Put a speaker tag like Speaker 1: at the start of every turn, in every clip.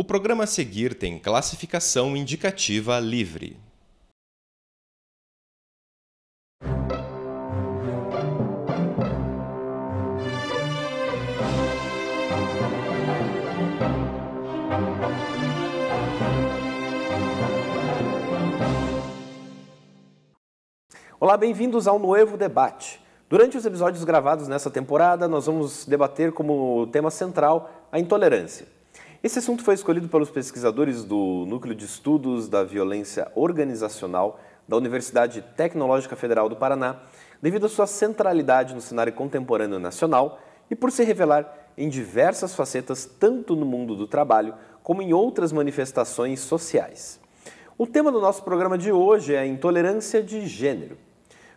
Speaker 1: O programa a seguir tem classificação indicativa livre. Olá, bem-vindos ao Novo Debate. Durante os episódios gravados nessa temporada, nós vamos debater como tema central a intolerância. Esse assunto foi escolhido pelos pesquisadores do Núcleo de Estudos da Violência Organizacional da Universidade Tecnológica Federal do Paraná, devido à sua centralidade no cenário contemporâneo nacional e por se revelar em diversas facetas tanto no mundo do trabalho como em outras manifestações sociais. O tema do nosso programa de hoje é a intolerância de gênero.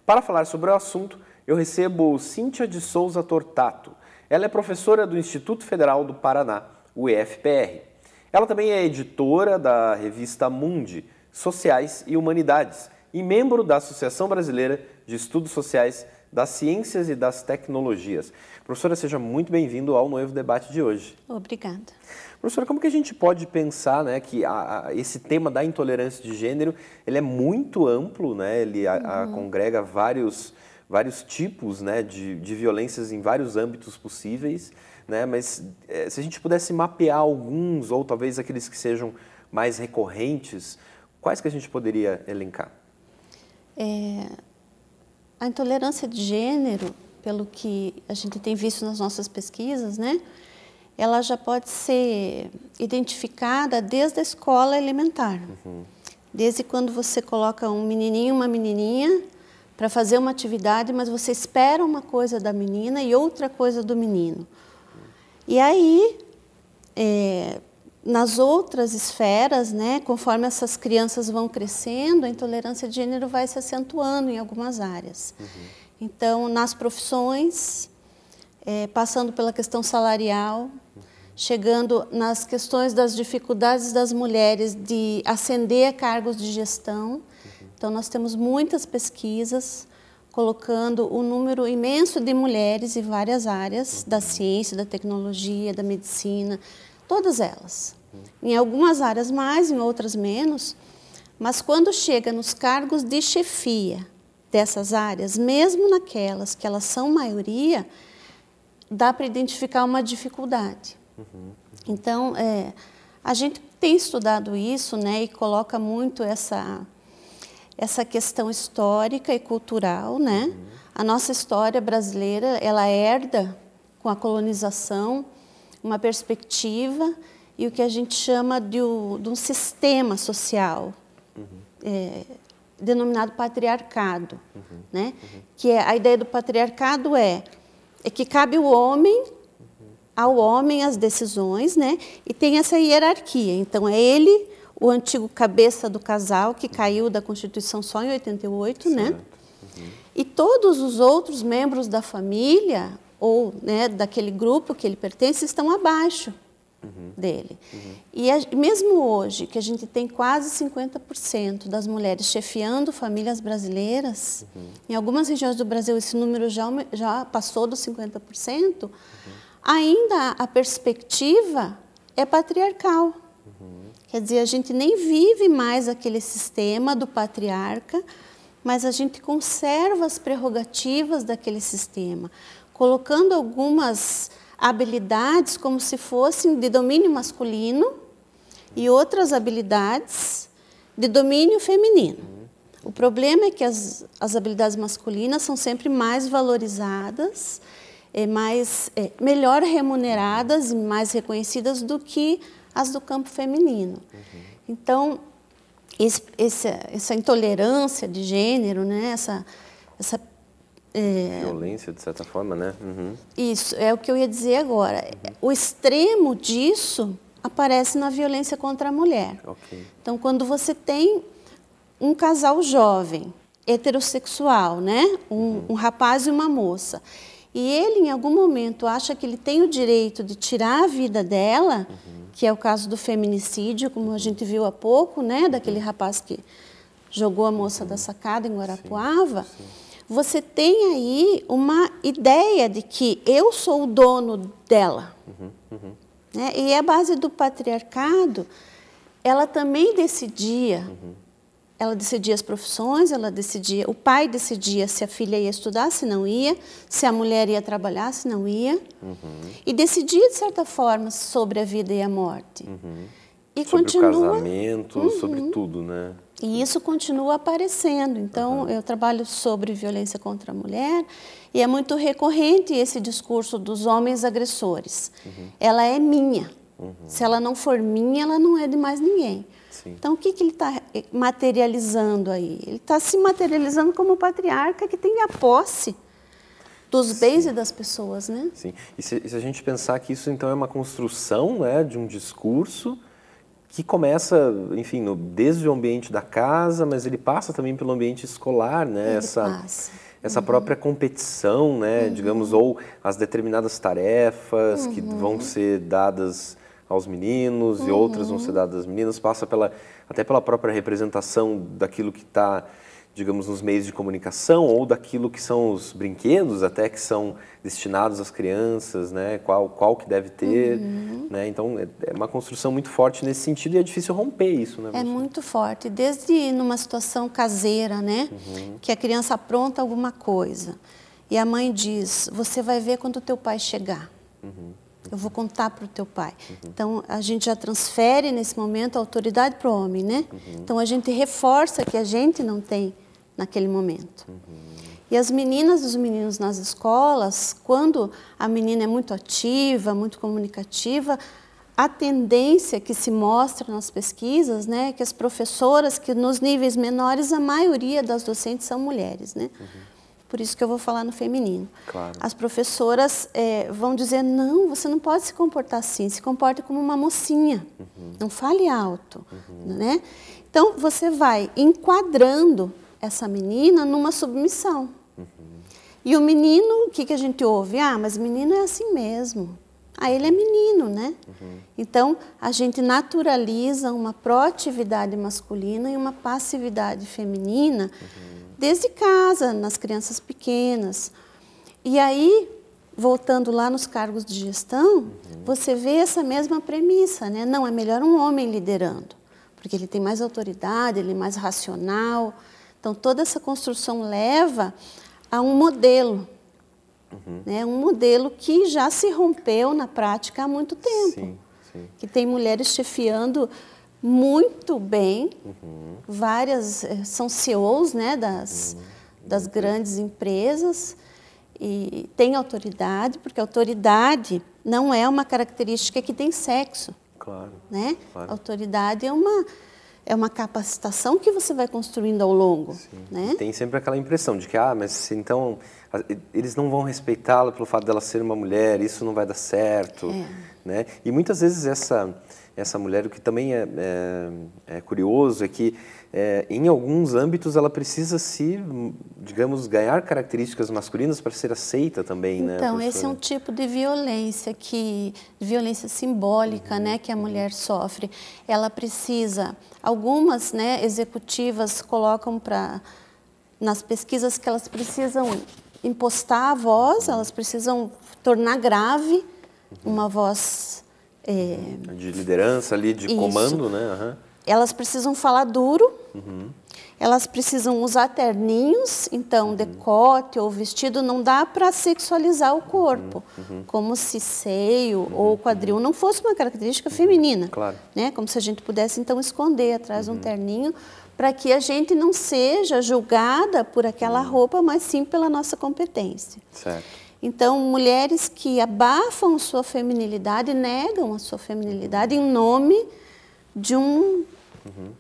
Speaker 1: Para falar sobre o assunto, eu recebo Cíntia de Souza Tortato. Ela é professora do Instituto Federal do Paraná UEFPR. Ela também é editora da revista Mundi, Sociais e Humanidades, e membro da Associação Brasileira de Estudos Sociais das Ciências e das Tecnologias. Professora, seja muito bem-vindo ao Noivo Debate de hoje. Obrigada. Professora, como que a gente pode pensar né, que a, a, esse tema da intolerância de gênero ele é muito amplo, né? ele a, uhum. congrega vários, vários tipos né, de, de violências em vários âmbitos possíveis né? mas é, se a gente pudesse mapear alguns, ou talvez aqueles que sejam mais recorrentes, quais que a gente poderia elencar?
Speaker 2: É, a intolerância de gênero, pelo que a gente tem visto nas nossas pesquisas, né? ela já pode ser identificada desde a escola elementar. Uhum. Desde quando você coloca um menininho, uma menininha para fazer uma atividade, mas você espera uma coisa da menina e outra coisa do menino. E aí, é, nas outras esferas, né, conforme essas crianças vão crescendo, a intolerância de gênero vai se acentuando em algumas áreas. Uhum. Então, nas profissões, é, passando pela questão salarial, chegando nas questões das dificuldades das mulheres de ascender a cargos de gestão. Uhum. Então, nós temos muitas pesquisas colocando um número imenso de mulheres em várias áreas da ciência, da tecnologia, da medicina, todas elas. Em algumas áreas mais, em outras menos, mas quando chega nos cargos de chefia dessas áreas, mesmo naquelas que elas são maioria, dá para identificar uma dificuldade. Então, é, a gente tem estudado isso, né, e coloca muito essa essa questão histórica e cultural, né? Uhum. A nossa história brasileira, ela herda com a colonização uma perspectiva e o que a gente chama de, um, de um sistema social uhum. é, denominado patriarcado, uhum. né? Uhum. Que é, a ideia do patriarcado é, é que cabe o homem uhum. ao homem as decisões, né? E tem essa hierarquia. Então é ele o antigo cabeça do casal, que caiu da Constituição só em 88, né? certo. né? Uhum. E todos os outros membros da família ou né, daquele grupo que ele pertence estão abaixo uhum. dele. Uhum. E a, mesmo hoje, que a gente tem quase 50% das mulheres chefiando famílias brasileiras, uhum. em algumas regiões do Brasil esse número já, já passou dos 50%, uhum. ainda a perspectiva é patriarcal. Quer dizer, a gente nem vive mais aquele sistema do patriarca, mas a gente conserva as prerrogativas daquele sistema, colocando algumas habilidades como se fossem de domínio masculino e outras habilidades de domínio feminino. O problema é que as, as habilidades masculinas são sempre mais valorizadas, é, mais, é, melhor remuneradas e mais reconhecidas do que as do campo feminino. Uhum. Então, esse, esse, essa intolerância de gênero, né? essa, essa é...
Speaker 1: Violência, de certa forma, né? Uhum.
Speaker 2: Isso, é o que eu ia dizer agora. Uhum. O extremo disso aparece na violência contra a mulher. Okay. Então, quando você tem um casal jovem, heterossexual, né? Um, uhum. um, rapaz e uma moça. E ele, em algum momento, acha que ele tem o direito de tirar a vida dela, uhum que é o caso do feminicídio, como a gente viu há pouco, né, daquele rapaz que jogou a moça da sacada em Guarapuava, sim, sim. você tem aí uma ideia de que eu sou o dono dela. Uhum, uhum. Né? E a base do patriarcado, ela também decidia uhum ela decidia as profissões, ela decidia, o pai decidia se a filha ia estudar, se não ia, se a mulher ia trabalhar, se não ia. Uhum. E decidia, de certa forma, sobre a vida e a morte. Uhum. E sobre continua... o
Speaker 1: casamento, uhum. sobre tudo, né?
Speaker 2: E isso continua aparecendo. Então, uhum. eu trabalho sobre violência contra a mulher e é muito recorrente esse discurso dos homens agressores. Uhum. Ela é minha. Uhum. Se ela não for minha, ela não é de mais ninguém. Sim. Então, o que, que ele está eh, materializando aí? Ele está se materializando como patriarca que tem a posse dos bens e das pessoas, né?
Speaker 1: Sim. E se, se, a gente pensar que isso então é uma construção, né, de um discurso que começa, enfim, no, desde o ambiente da casa, mas ele passa também pelo ambiente escolar, né? Ele essa passa. essa uhum. própria competição, né, uhum. digamos, ou as determinadas tarefas uhum. que vão ser dadas aos meninos uhum. e outras vão ser uhum. dadas às meninas, passa pela, até pela própria representação daquilo que está, digamos, nos meios de comunicação ou daquilo que são os brinquedos até que são destinados às crianças, né? qual, qual que deve ter. Uhum. Né? Então, é, é uma construção muito forte nesse sentido e é difícil romper isso. Né, é
Speaker 2: muito forte, desde numa situação caseira, né? Uhum. que a criança apronta alguma coisa. E a mãe diz, você vai ver quando o teu pai chegar. Uhum eu vou contar para o teu pai. Uhum. Então, a gente já transfere nesse momento a autoridade para o homem, né? Uhum. Então, a gente reforça que a gente não tem naquele momento. Uhum. E as meninas e os meninos nas escolas, quando a menina é muito ativa, muito comunicativa, a tendência que se mostra nas pesquisas, né, é que as professoras, que nos níveis menores, a maioria das docentes são mulheres, né? Uhum por isso que eu vou falar no feminino. Claro. As professoras é, vão dizer, não, você não pode se comportar assim, se comporte como uma mocinha, uhum. não fale alto, uhum. né? Então, você vai enquadrando essa menina numa submissão. Uhum. E o menino, o que, que a gente ouve? Ah, mas menino é assim mesmo. Ah, ele é menino, né? Uhum. Então, a gente naturaliza uma proatividade masculina e uma passividade feminina uhum desde casa, nas crianças pequenas. E aí, voltando lá nos cargos de gestão, uhum. você vê essa mesma premissa, né? Não, é melhor um homem liderando, porque ele tem mais autoridade, ele é mais racional. Então, toda essa construção leva a um modelo, uhum. né? Um modelo que já se rompeu na prática há muito tempo. Sim, sim. Que tem mulheres chefiando muito bem, uhum. várias eh, são CEOs né, das, uhum. das grandes empresas e tem autoridade, porque autoridade não é uma característica que tem sexo. Claro. Né? Claro. Autoridade é uma é uma capacitação que você vai construindo ao longo, Sim. né?
Speaker 1: Tem sempre aquela impressão de que ah, mas então eles não vão respeitá-la pelo fato dela ser uma mulher, isso não vai dar certo, é. né? E muitas vezes essa essa mulher. O que também é, é, é curioso é que, é, em alguns âmbitos, ela precisa se, digamos, ganhar características masculinas para ser aceita também, né? Então, esse é um
Speaker 2: tipo de violência que, violência simbólica, uhum, né, que a uhum. mulher uhum. sofre. Ela precisa, algumas, né, executivas colocam para nas pesquisas que elas precisam impostar a voz, elas precisam tornar grave uma uhum. voz é...
Speaker 1: De liderança ali, de Isso. comando, né? Uhum.
Speaker 2: Elas precisam falar duro, uhum. elas precisam usar terninhos, então uhum. decote ou vestido não dá para sexualizar o corpo, uhum. Uhum. como se seio uhum. ou quadril não fosse uma característica feminina, claro. né? Como se a gente pudesse então esconder atrás de um terninho para que a gente não seja julgada por aquela roupa, mas sim pela nossa competência. Certo. Então, mulheres que abafam sua feminilidade, negam a sua feminilidade em nome de um uhum.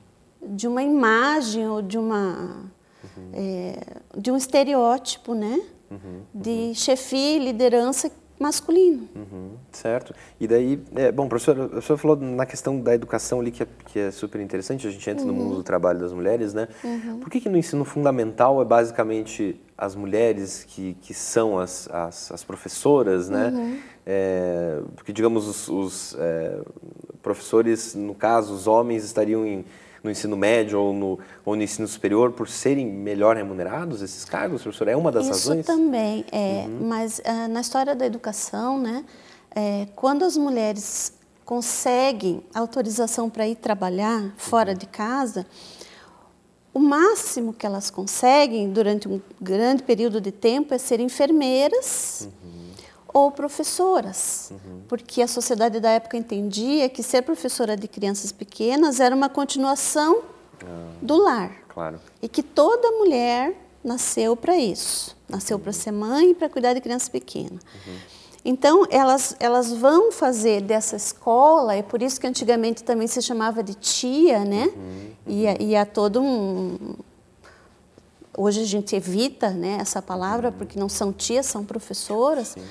Speaker 2: de uma imagem ou de uma uhum. é, de um estereótipo, né? Uhum. De uhum. chefia e liderança masculino.
Speaker 1: Uhum, certo. E daí, é, bom, professora, a professora falou na questão da educação ali que é, que é super interessante, a gente entra uhum. no mundo uhum. do trabalho das mulheres, né? Uhum. Por que, que no ensino fundamental é basicamente as mulheres que, que são as, as, as professoras, né? Uhum. É, porque, digamos, os, os é, professores, no caso, os homens estariam em no ensino médio ou no, ou no ensino superior por serem melhor remunerados esses cargos, professor? É uma das Isso razões? Isso
Speaker 2: também, é, uhum. mas uh, na história da educação, né, é, quando as mulheres conseguem autorização para ir trabalhar fora uhum. de casa, o máximo que elas conseguem durante um grande período de tempo é ser enfermeiras. Uhum ou professoras, uhum. porque a sociedade da época entendia que ser professora de crianças pequenas era uma continuação ah. do lar. Claro. E que toda mulher nasceu para isso, nasceu uhum. para ser mãe e para cuidar de crianças pequenas. Uhum. Então, elas, elas vão fazer dessa escola, é por isso que antigamente também se chamava de tia, né? Uhum, e, uhum. É, e há é todo um, Hoje a gente evita né, essa palavra, uhum. porque não são tias, são professoras. Sim.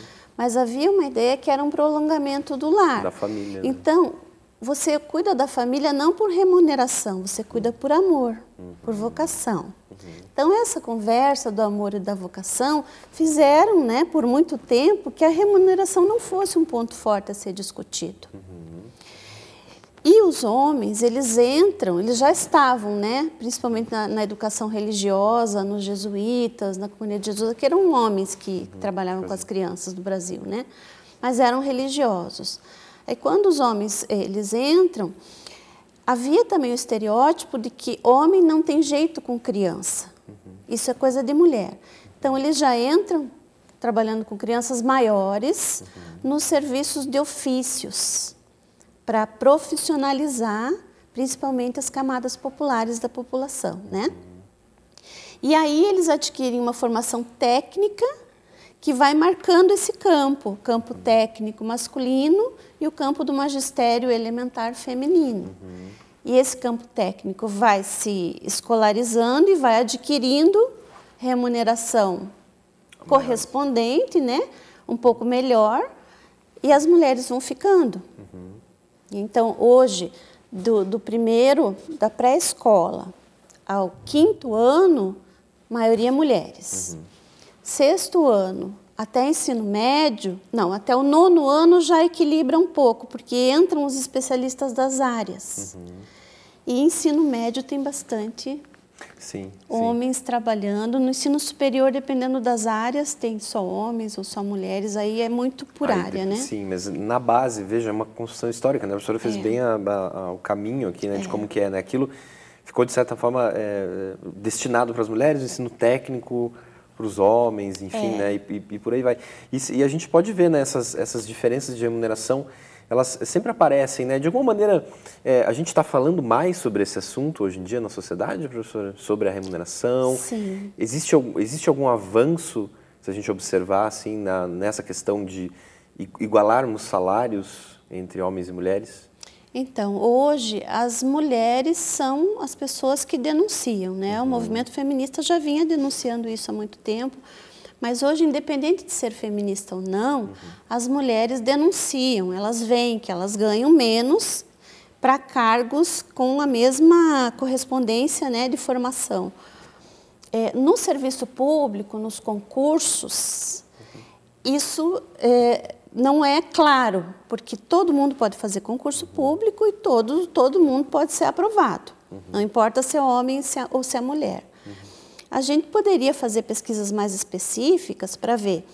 Speaker 2: Mas havia uma ideia que era um prolongamento do lar. Da família. Né? Então, você cuida da família não por remuneração, você cuida por amor, uhum. por vocação. Uhum. Então essa conversa do amor e da vocação fizeram, né, por muito tempo, que a remuneração não fosse um ponto forte a ser discutido. Uhum. E os homens, eles entram, eles já estavam, né? principalmente na, na educação religiosa, nos jesuítas, na comunidade de Jesus, que eram homens que uhum. trabalhavam com as crianças do Brasil, né? mas eram religiosos. Aí é, quando os homens eh, eles entram, havia também o estereótipo de que homem não tem jeito com criança, uhum. isso é coisa de mulher. Então eles já entram trabalhando com crianças maiores uhum. nos serviços de ofícios para profissionalizar principalmente as camadas populares da população, né? E aí eles adquirem uma formação técnica que vai marcando esse campo, campo técnico masculino e o campo do magistério elementar feminino. Uhum. E esse campo técnico vai se escolarizando e vai adquirindo remuneração correspondente, né? Um pouco melhor, e as mulheres vão ficando. Uhum. Então, hoje, do, do primeiro, da pré-escola ao quinto ano, maioria é mulheres. Uhum. Sexto ano, até ensino médio, não, até o nono ano já equilibra um pouco, porque entram os especialistas das áreas. Uhum. E ensino médio tem bastante Sim, homens sim. trabalhando. No ensino superior, dependendo das áreas, tem só homens ou só mulheres, aí é muito por aí, área, né? Sim,
Speaker 1: mas na base, veja, é uma construção histórica, né? A professora fez é. bem a, a, o caminho aqui, né, é. de como que é, né? Aquilo ficou, de certa forma, é, destinado para as mulheres, o ensino técnico para os homens, enfim, é. né? E, e, por aí vai. E, e, a gente pode ver, né, essas, essas diferenças de remuneração elas sempre aparecem, né? De alguma maneira, é, a gente está falando mais sobre esse assunto hoje em dia na sociedade, professora? Sobre a remuneração? Sim. Existe, existe algum avanço, se a gente observar, assim, na, nessa questão de igualarmos salários entre homens e mulheres?
Speaker 2: Então, hoje as mulheres são as pessoas que denunciam, né? Uhum. O movimento feminista já vinha denunciando isso há muito tempo, mas hoje, independente de ser feminista ou não, uhum. as mulheres denunciam, elas veem que elas ganham menos para cargos com a mesma correspondência né, de formação. É, no serviço público, nos concursos, uhum. isso é, não é claro, porque todo mundo pode fazer concurso uhum. público e todo, todo mundo pode ser aprovado. Uhum. Não importa se é homem se é, ou se é mulher a gente poderia fazer pesquisas mais específicas para ver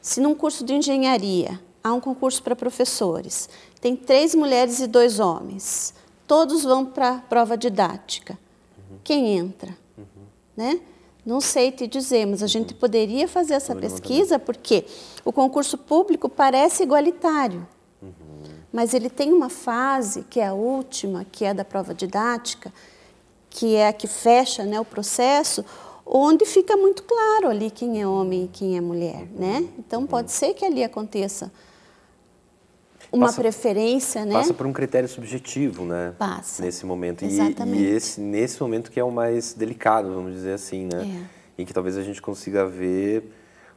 Speaker 2: se num curso de engenharia há um concurso para professores, tem três mulheres e dois homens, todos vão para a prova didática. Uhum. Quem entra? Uhum. Né? Não sei te dizer, mas a uhum. gente poderia fazer essa pesquisa porque o concurso público parece igualitário, uhum. mas ele tem uma fase, que é a última, que é da prova didática, que é a que fecha né, o processo, onde fica muito claro ali quem é homem e quem é mulher, né? Então pode hum. ser que ali aconteça uma passa, preferência, né? Passa por
Speaker 1: um critério subjetivo, né? Passa. Nesse momento. Exatamente. E, e esse, nesse momento que é o mais delicado, vamos dizer assim, né? É. E que talvez a gente consiga ver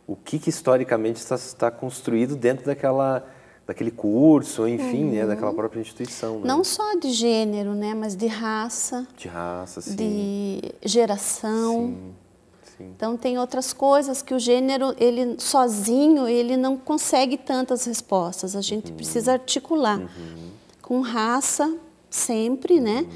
Speaker 1: o que, que historicamente está, está construído dentro daquela daquele curso, enfim, uhum. né, daquela uhum. própria instituição. Né? Não
Speaker 2: só de gênero, né, mas de raça.
Speaker 1: De raça, sim. De
Speaker 2: geração, sim. Sim. Então tem outras coisas que o gênero ele sozinho ele não consegue tantas respostas. A gente uhum. precisa articular uhum. com raça sempre, né? uhum. né?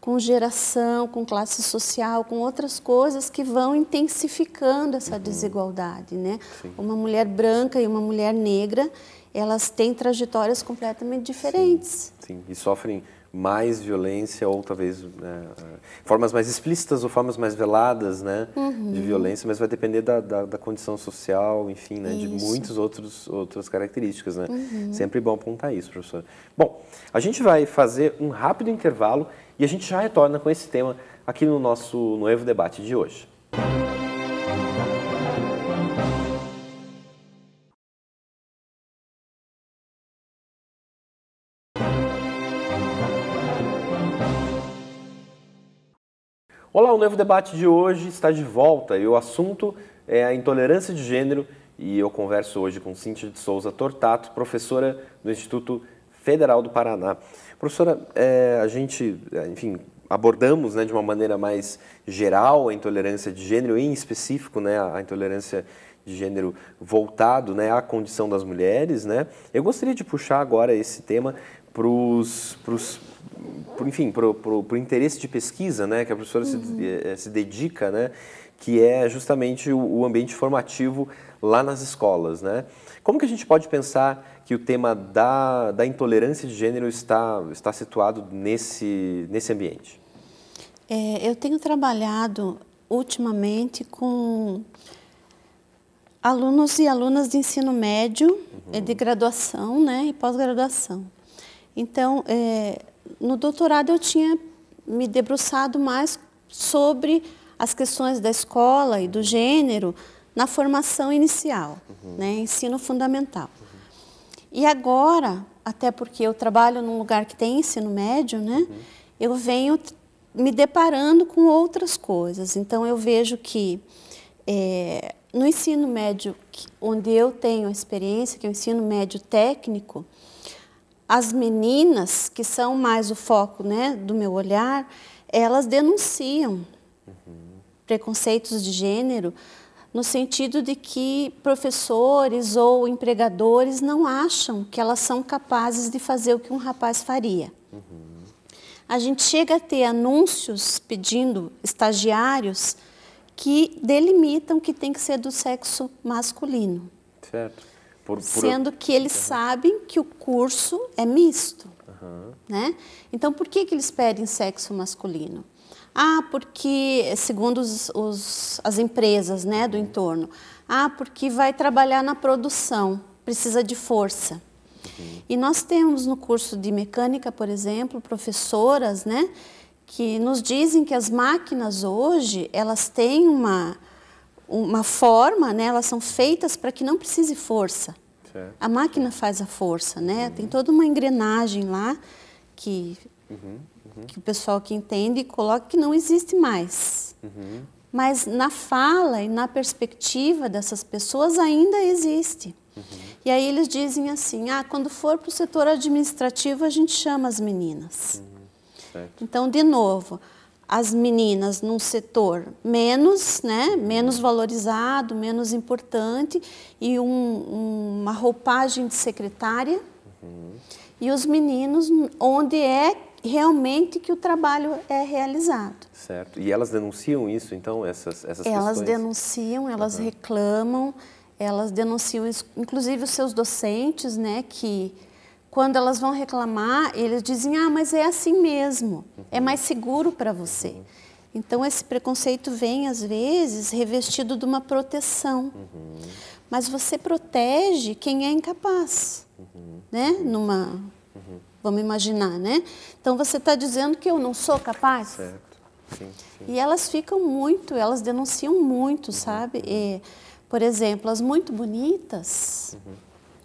Speaker 2: Com geração, com classe social, com outras coisas que vão intensificando essa uhum. desigualdade, né? Sim. Uma mulher branca e uma mulher negra, elas têm trajetórias completamente diferentes.
Speaker 1: Sim, Sim. e sofrem mais violência ou talvez né, eh, formas mais explícitas ou formas mais veladas né, uhum. de violência, mas vai depender da, da, da condição social, enfim, né, de muitas outras características. Né? Uhum. Sempre bom apontar isso, professor. Bom, a gente vai fazer um rápido intervalo e a gente já retorna com esse tema aqui no nosso novo Debate de hoje. Música Olá, o Novo Debate de hoje está de volta e o assunto é a intolerância de gênero e eu converso hoje com Cíntia de Souza Tortato, professora do Instituto Federal do Paraná. Professora, é, a gente, é, enfim, abordamos né, de uma maneira mais geral a intolerância de gênero, em específico né, a intolerância de gênero voltado né, à condição das mulheres. Né? Eu gostaria de puxar agora esse tema para os enfim, para o interesse de pesquisa né, que a professora uhum. se, eh, eh, se, dedica, né, que é justamente o, o, ambiente formativo lá nas escolas. Né? Como que a gente pode pensar que o tema da, da intolerância de gênero está, está situado nesse, nesse ambiente?
Speaker 2: É, eu tenho trabalhado ultimamente com alunos e alunas de ensino médio, eh, uhum. de graduação né, e pós-graduação. Então, é, no doutorado eu tinha me debruçado mais sobre as questões da escola e do gênero na formação inicial, uhum. né, ensino fundamental. Uhum. E agora, até porque eu trabalho num lugar que tem ensino médio, né, uhum. eu venho me deparando com outras coisas. Então, eu vejo que é, no ensino médio, onde eu tenho experiência, que é o ensino médio técnico, as meninas, que são mais o foco né, do meu olhar, elas denunciam uhum. preconceitos de gênero no sentido de que professores ou empregadores não acham que elas são capazes de fazer o que um rapaz faria. Uhum. A gente chega a ter anúncios pedindo estagiários que delimitam que tem que ser do sexo masculino.
Speaker 1: Certo. Por, por... Sendo
Speaker 2: que eles uhum. sabem que o curso é misto. Uhum. Né? Então, por que, que eles pedem sexo masculino? Ah, porque, segundo os, os, as empresas né, do uhum. entorno, ah, porque vai trabalhar na produção, precisa de força. Uhum. E nós temos no curso de mecânica, por exemplo, professoras né, que nos dizem que as máquinas hoje, elas têm uma, uma forma, né? Elas são feitas para que não precise força. Certo. A máquina faz a força, né? Uhum. Tem toda uma engrenagem lá que, uhum. Uhum. que o pessoal que entende coloca que não existe mais. Uhum. Mas na fala e na perspectiva dessas pessoas ainda existe. Uhum. E aí eles dizem assim, ah, quando for para o setor administrativo a gente chama as meninas. Uhum, então, de novo, as meninas num setor menos, né, menos valorizado, menos importante e um, uma roupagem de secretária, uhum. e os meninos onde é realmente que o trabalho é realizado.
Speaker 1: Certo. E elas denunciam isso, então, essas, essas elas questões?
Speaker 2: denunciam, elas uhum. reclamam, elas denunciam, inclusive os seus docentes, né, que quando elas vão reclamar, eles dizem: ah, mas é assim mesmo, é uhum. mais seguro para você. Uhum. Então, esse preconceito vem, às vezes, revestido de uma proteção. Uhum. Mas você protege quem é incapaz, né? Numa, vamos imaginar, né? Então, você está dizendo que eu não sou capaz? Certo. Sim, sim. E elas ficam muito, elas denunciam muito, sabe? E, por exemplo, as muito bonitas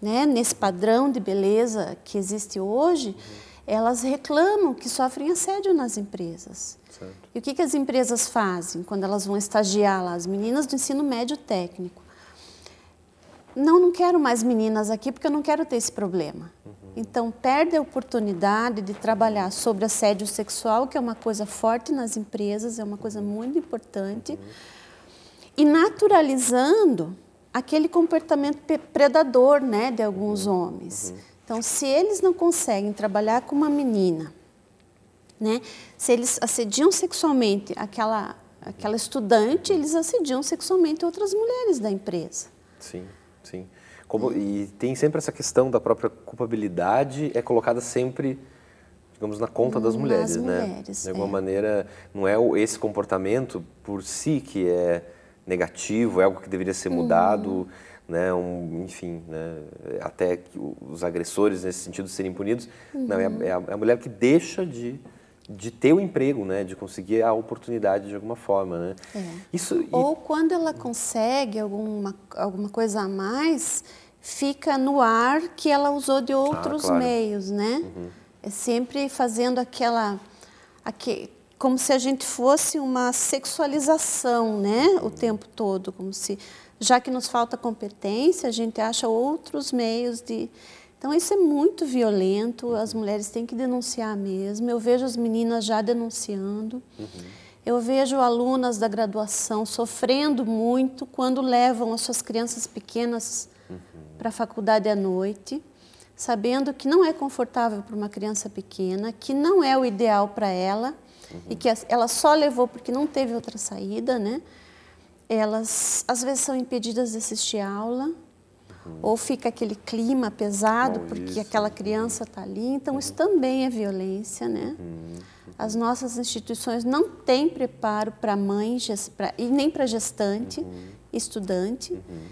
Speaker 2: né, nesse padrão de beleza que existe hoje, uhum. elas reclamam que sofrem assédio nas empresas. Certo. E o que, que as empresas fazem quando elas vão estagiar lá? As meninas do ensino médio técnico. Não, não quero mais meninas aqui porque eu não quero ter esse problema. Uhum. Então, perde a oportunidade de trabalhar sobre assédio sexual, que é uma coisa forte nas empresas, é uma coisa muito importante. Uhum. E naturalizando aquele comportamento predador né, de alguns uhum. homens. Uhum. Então, se eles não conseguem trabalhar com uma menina, né, se eles assediam sexualmente aquela, aquela estudante, eles assediam sexualmente outras mulheres da empresa.
Speaker 1: Sim, sim. Como, uhum. e tem sempre essa questão da própria culpabilidade, é colocada sempre digamos, na conta das mulheres, mulheres né? De alguma é. maneira, não é esse comportamento por si que é negativo, é algo que deveria ser mudado, uhum. né? Um, enfim, né? até que os agressores nesse sentido serem punidos. É uhum. Não, é a, é a, mulher que deixa de, de ter o emprego, né? De conseguir a oportunidade de alguma forma, né? É. Isso,
Speaker 2: Ou quando ela consegue alguma, alguma coisa a mais, fica no ar que ela usou de ah, outros ah, claro. meios, né? Uhum. É sempre fazendo aquela como se a gente fosse uma sexualização, né? O tempo todo, como se já que nos falta competência, a gente acha outros meios de então isso é muito violento, as mulheres têm que denunciar mesmo. Eu vejo as meninas já denunciando. Uhum. Eu vejo alunas da graduação sofrendo muito quando levam as suas crianças pequenas uhum. para a faculdade à noite, sabendo que não é confortável para uma criança pequena, que não é o ideal para ela, uhum. e que ela só levou porque não teve outra saída, né? Elas às vezes são impedidas de assistir aula uhum. ou fica aquele clima pesado Bom, porque isso. aquela criança está ali. Então uhum. isso também é violência, né? Uhum. As nossas instituições não têm preparo para mãe e nem para gestante, uhum. estudante. Uhum.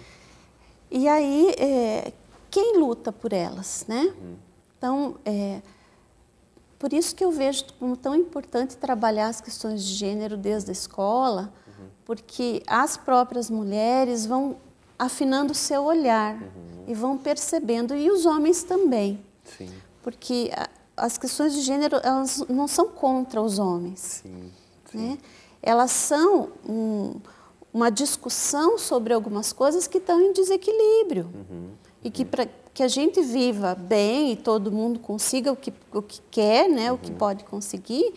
Speaker 2: E aí é, quem luta por elas, né? Então é, por isso que eu vejo como tão importante trabalhar as questões de gênero desde a escola, uhum. porque as próprias mulheres vão afinando o seu olhar uhum. e vão percebendo, e os homens também. Sim. Porque as questões de gênero, elas não são contra os homens. Sim. Sim. Né? Elas são um, uma discussão sobre algumas coisas que estão em desequilíbrio. Uhum. E que, para que a gente viva bem e todo mundo consiga o que, o que quer, né, uhum. o que uhum. pode conseguir,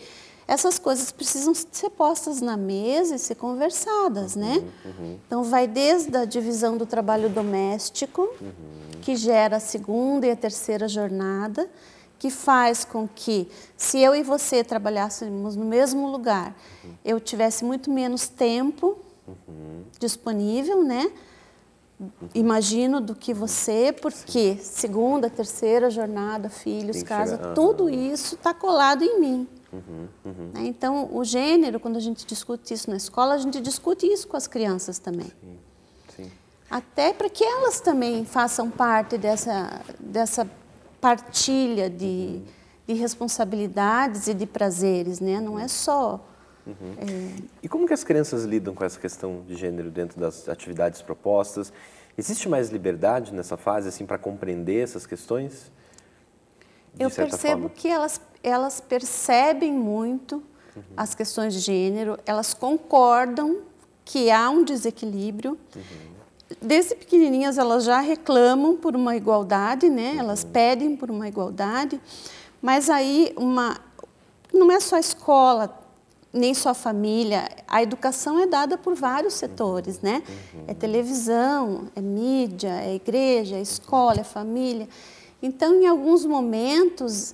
Speaker 2: essas coisas precisam ser postas na mesa e ser conversadas, né? uhum, né? Uhum. Então, vai desde a divisão do trabalho doméstico, uhum. que gera a segunda e a terceira jornada, que faz com que, se eu e você trabalhássemos no mesmo lugar, uhum. eu tivesse muito menos tempo uhum. disponível, né? imagino, do que você, porque Sim. segunda, terceira jornada, filhos, casa, chegar... tudo isso está colado em mim. Uhum, uhum. Né? Então, o gênero, quando a gente discute isso na escola, a gente discute isso com as crianças também. Sim. Sim. Até para que elas também façam parte dessa, dessa partilha de, uhum. de responsabilidades e de prazeres, né? Não é só
Speaker 1: Uhum. É... E como que as crianças lidam com essa questão de gênero dentro das atividades propostas? Existe mais liberdade nessa fase, assim, para compreender essas questões? De Eu percebo forma?
Speaker 2: que elas, elas percebem muito uhum. as questões de gênero, elas concordam que há um desequilíbrio. Uhum. Desde pequenininhas elas já reclamam por uma igualdade, né? Uhum. Elas pedem por uma igualdade, mas aí uma não é só a escola, nem só família, a educação é dada por vários uhum. setores, né? Uhum. É televisão, é mídia, é igreja, é escola, é família. Então, em alguns momentos,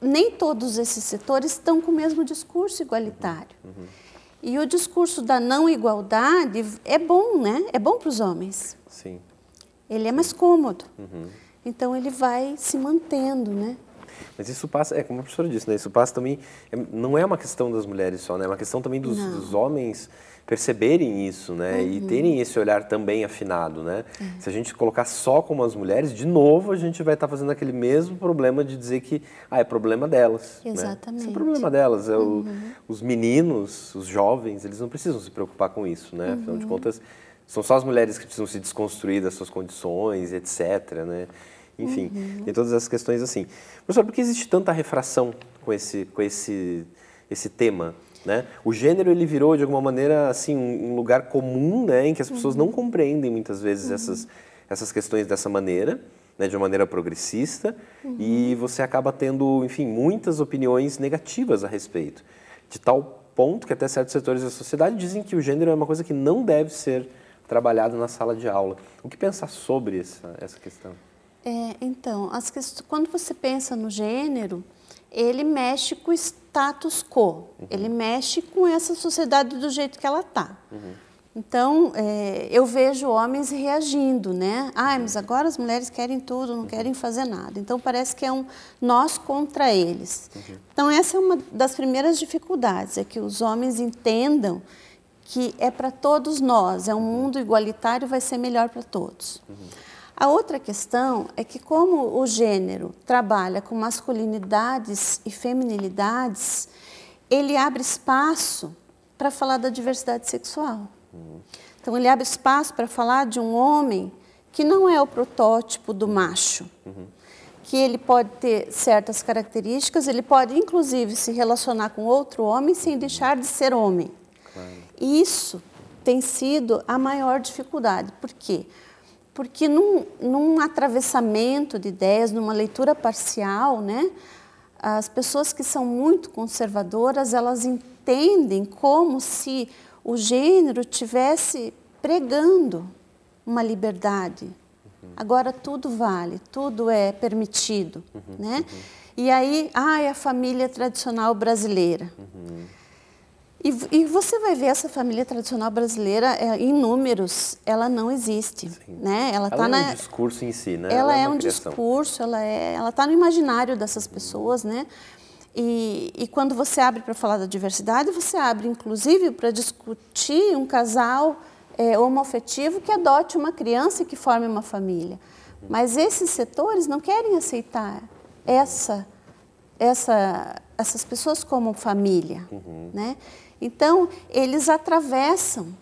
Speaker 2: nem todos esses setores estão com o mesmo discurso igualitário. Uhum. E o discurso da não igualdade é bom, né? É bom para os homens. Sim. Ele é mais cômodo. Uhum. Então ele vai se mantendo, né?
Speaker 1: Mas isso passa, é como a professora disse, né? isso passa também, é, não é uma questão das mulheres só, né? é uma questão também dos, dos homens perceberem isso, né? Uhum. E terem esse olhar também afinado, né? Uhum. Se a gente colocar só como as mulheres, de novo a gente vai estar fazendo aquele mesmo problema de dizer que ah, é problema delas. Né. É Exatamente. Né? é problema delas. É uhum. o, os meninos, os jovens, eles não precisam se preocupar com isso, né? Afinal de uhum. contas, são só as mulheres que precisam se desconstruir das suas condições, etc, né?
Speaker 2: enfim, uhum. tem
Speaker 1: todas essas questões assim. Professor, por que existe tanta refração com esse, com esse, esse tema? Né? O gênero ele virou de alguma maneira assim um lugar comum, né, em que as pessoas uhum. não compreendem muitas vezes uhum. essas, essas questões dessa maneira, né, de uma maneira progressista, uhum. e você acaba tendo, enfim, muitas opiniões negativas a respeito, de tal ponto que até certos setores da sociedade dizem que o gênero é uma coisa que não deve ser trabalhada na sala de aula. O que pensar sobre essa, essa questão?
Speaker 2: É, então, quest... quando você pensa no gênero, ele mexe com o status quo, uhum. ele mexe com essa sociedade do jeito que ela está. Uhum. Então, é, eu vejo homens reagindo, né? Ah, mas uhum. agora as mulheres querem tudo, não uhum. querem fazer nada. Então, parece que é um nós contra eles. Uhum. Então, essa é uma das primeiras dificuldades, é que os homens entendam que é para todos nós, é um uhum. mundo igualitário, vai ser melhor para todos. A outra questão é que como o gênero trabalha com masculinidades e feminilidades, ele abre espaço para falar da diversidade sexual. Uhum. Então ele abre espaço para falar de um homem que não é o protótipo do macho, uhum. que ele pode ter certas características, ele pode inclusive se relacionar com outro homem sem deixar de ser homem. Claro. Isso tem sido a maior dificuldade. Por quê? Porque porque num, num atravessamento de ideias, numa leitura parcial, né, as pessoas que são muito conservadoras, elas entendem como se o gênero tivesse pregando uma liberdade. Uhum. Agora tudo vale, tudo é permitido, uhum, né? Uhum. E aí, ai, ah, é a família tradicional brasileira. Uhum. E, e, você vai ver essa família tradicional brasileira é, em números, ela não existe, Sim. né? Ela, está tá é um
Speaker 1: discurso em si, né? Ela, ela é, é um criação.
Speaker 2: discurso, ela é, ela está no imaginário dessas uhum. pessoas, né? E, e quando você abre para falar da diversidade, você abre, inclusive, para discutir um casal é, homoafetivo que adote uma criança e que forme uma família. Mas esses setores não querem aceitar essa, essa, essas pessoas como família, uhum. né? Então, eles atravessam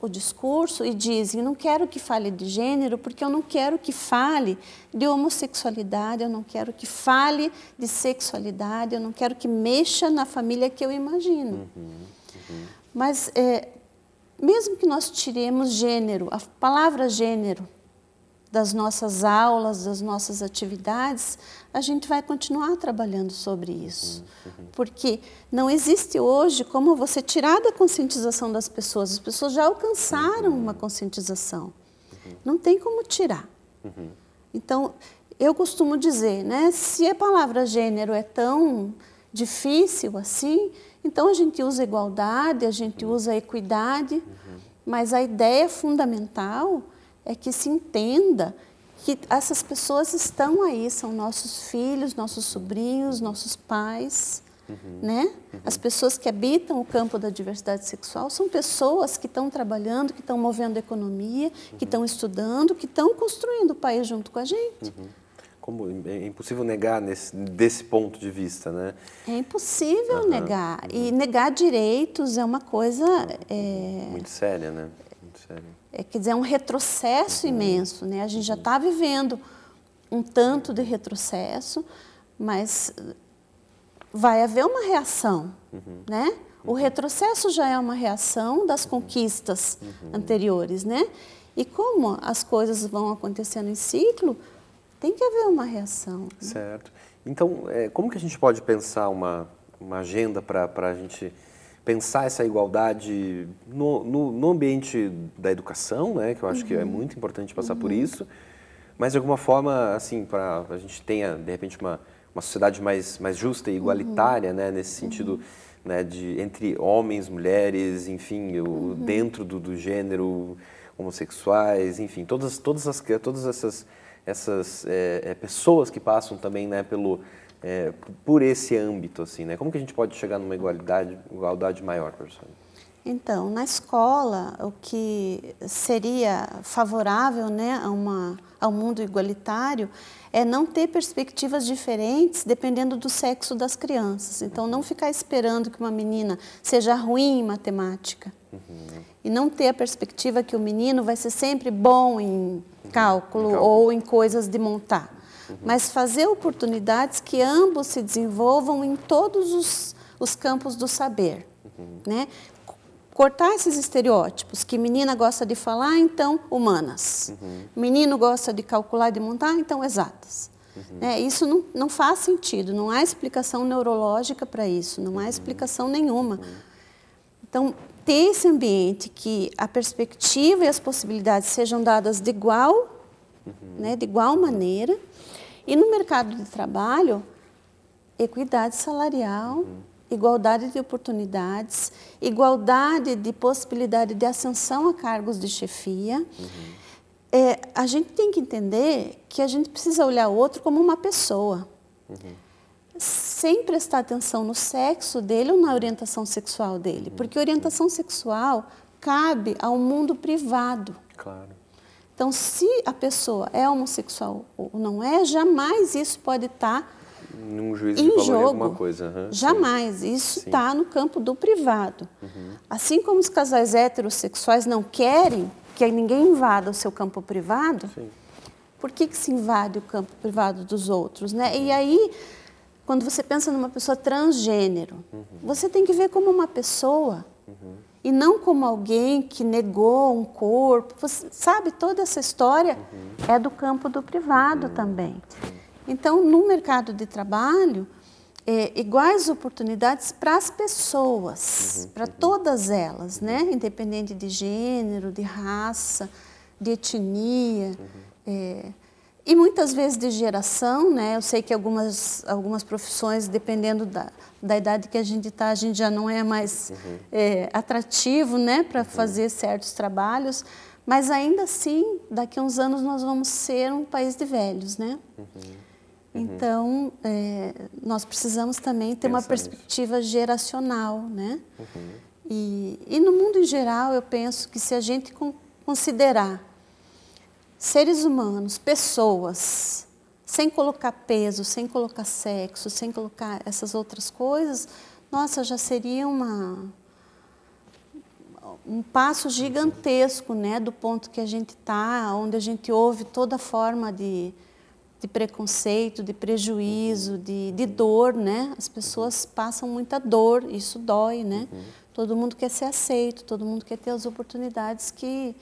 Speaker 2: o discurso e dizem: não quero que fale de gênero, porque eu não quero que fale de homossexualidade, eu não quero que fale de sexualidade, eu não quero que mexa na família que eu imagino. Uhum, uhum. Mas, é, mesmo que nós tiremos gênero, a palavra gênero das nossas aulas, das nossas atividades, a gente vai continuar trabalhando sobre isso. Uhum, uhum. Porque não existe hoje como você tirar da conscientização das pessoas. As pessoas já alcançaram uhum. uma conscientização. Não tem como tirar. Então, eu costumo dizer, né, se a palavra gênero é tão difícil assim, então a gente usa igualdade, a gente usa equidade, mas a ideia fundamental é que se entenda que essas pessoas estão aí, são nossos filhos, nossos sobrinhos, nossos pais, uhum. né? Uhum. As pessoas que habitam o campo da diversidade sexual são pessoas que estão trabalhando, que estão movendo a economia, uhum. que estão estudando, que estão construindo o país junto com a gente.
Speaker 1: Uhum. Como é, é impossível negar nesse, desse ponto de vista, né?
Speaker 2: É impossível negar. E uhum. negar direitos é uma coisa... Uhum. É...
Speaker 1: Muito séria, né? Muito
Speaker 2: séria é, quer dizer, é um retrocesso uhum. imenso, né? A gente já está uhum. vivendo um tanto de retrocesso, mas vai haver uma reação, uhum. né? O uhum. retrocesso já é uma reação das conquistas uhum. anteriores, né? E como as coisas vão acontecendo em ciclo, tem que haver uma reação. Né?
Speaker 1: Certo. Então, é, como que a gente pode pensar uma, uma agenda para a gente pensar essa igualdade no, no, no, ambiente da educação, né, que eu acho uhum. que é uhum. muito importante passar uhum. por isso, mas de alguma forma, assim, para a gente tenha, de repente, uma, uma sociedade mais, mais justa e igualitária, uhum. né, nesse sentido, uhum. né, de, entre homens, mulheres, enfim, o, uhum. dentro do, do gênero, homossexuais, enfim, todas, todas, as, todas essas, essas é, é, pessoas que passam também né, pelo, é, por esse âmbito, assim, né? Como que a gente pode chegar numa igualdade, igualdade maior, professor
Speaker 2: Então, na escola, o que seria favorável né, a uma, ao mundo igualitário é não ter perspectivas diferentes dependendo do sexo das crianças. Então, não ficar esperando que uma menina seja ruim em matemática. Uhum. E não ter a perspectiva que o menino vai ser sempre bom em uhum. cálculo, em cálculo. ou em coisas de montar. Uhum. mas fazer oportunidades que ambos se desenvolvam em todos os, os campos do saber. Uhum. Né? cortar esses estereótipos, que menina gosta de falar, então humanas. Uhum. Menino gosta de calcular e de montar, então exatas. Uhum. É, isso não, não faz sentido, não há explicação neurológica para isso, não uhum. há explicação nenhuma. Uhum. Então, ter esse ambiente que a perspectiva e as possibilidades sejam dadas de igual, uhum. né, de igual maneira, e no mercado de trabalho, equidade salarial, uhum. igualdade de oportunidades, igualdade de possibilidade de ascensão a cargos de chefia. Uhum. É, a gente tem que entender que a gente precisa olhar o outro como uma pessoa. Uhum. Sem prestar atenção no sexo dele ou na orientação sexual dele. Uhum. Porque orientação sexual cabe ao mundo privado. Claro. Então, se a pessoa é homossexual ou não é, jamais isso pode estar tá
Speaker 1: em de jogo. alguma coisa. Uhum, jamais.
Speaker 2: Sim. Isso está no campo do privado. Uhum. Assim como os casais heterossexuais não querem que ninguém invada o seu campo privado, sim. por que, que se invade o campo privado dos outros? Né? Uhum. E aí, quando você pensa numa pessoa transgênero, uhum. você tem que ver como uma pessoa. Uhum e não como alguém que negou um corpo. Você sabe, toda essa história uhum. é do campo do privado uhum. também. Então, no mercado de trabalho, é, iguais oportunidades para as pessoas, uhum. para uhum. todas elas, né? Uhum. independente de gênero, de raça, de etnia. Uhum. É, e muitas vezes de geração, né? Eu sei que algumas, algumas profissões, dependendo da, da idade que a gente está, a gente já não é mais uhum. é, atrativo, né? Para uhum. fazer certos trabalhos. Mas ainda assim, daqui a uns anos nós vamos ser um país de velhos, né? Uhum. uhum. Então, é, nós precisamos também ter Pensa uma perspectiva nisso. geracional, né? Uhum. E, e no mundo em geral, eu penso que se a gente considerar seres humanos, pessoas, sem colocar peso, sem colocar sexo, sem colocar essas outras coisas, nossa, já seria uma um passo gigantesco, né, do ponto que a gente está, onde a gente ouve toda forma de, de preconceito, de prejuízo, de, de dor, né? As pessoas passam muita dor, isso dói, né? Uhum. Todo mundo quer ser aceito, todo mundo quer ter as oportunidades que,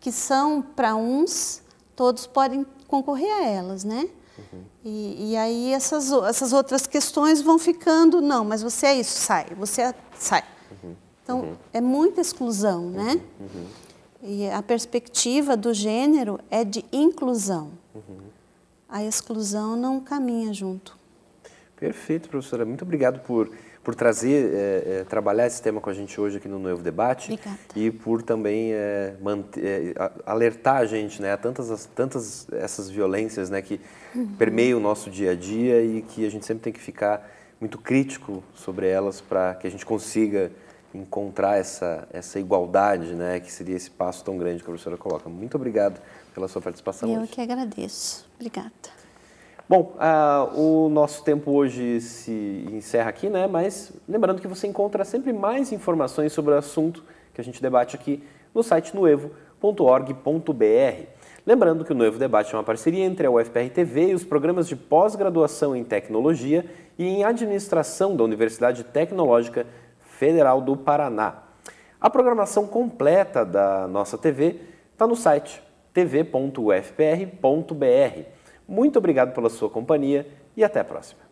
Speaker 2: que são para uns, todos podem concorrer a elas, né? Uhum. E, e, aí essas, essas outras questões vão ficando, não, mas você é isso, sai, você é, sai. Uhum. Então, uhum. é muita exclusão, uhum. né? Uhum. E a perspectiva do gênero é de inclusão. Uhum. A exclusão não caminha junto.
Speaker 1: Perfeito, professora. Muito obrigado por por trazer, é, é, trabalhar esse tema com a gente hoje aqui no Novo Debate Obrigada. e por também é, manter, alertar a gente né, a tantas, tantas essas violências né, que uhum. permeiam o nosso dia a dia e que a gente sempre tem que ficar muito crítico sobre elas para que a gente consiga encontrar essa, essa igualdade, né, que seria esse passo tão grande que a professora coloca. Muito obrigado pela sua participação. Eu hoje. que
Speaker 2: agradeço. Obrigada.
Speaker 1: Bom, uh, o nosso tempo hoje se encerra aqui, né? Mas lembrando que você encontra sempre mais informações sobre o assunto que a gente debate aqui no site noevo.org.br. Lembrando que o Novo Debate é uma parceria entre a UFPR TV e os programas de pós-graduação em tecnologia e em administração da Universidade Tecnológica Federal do Paraná. A programação completa da nossa TV está no site tv.ufpr.br. Muito obrigado pela sua companhia e até a próxima.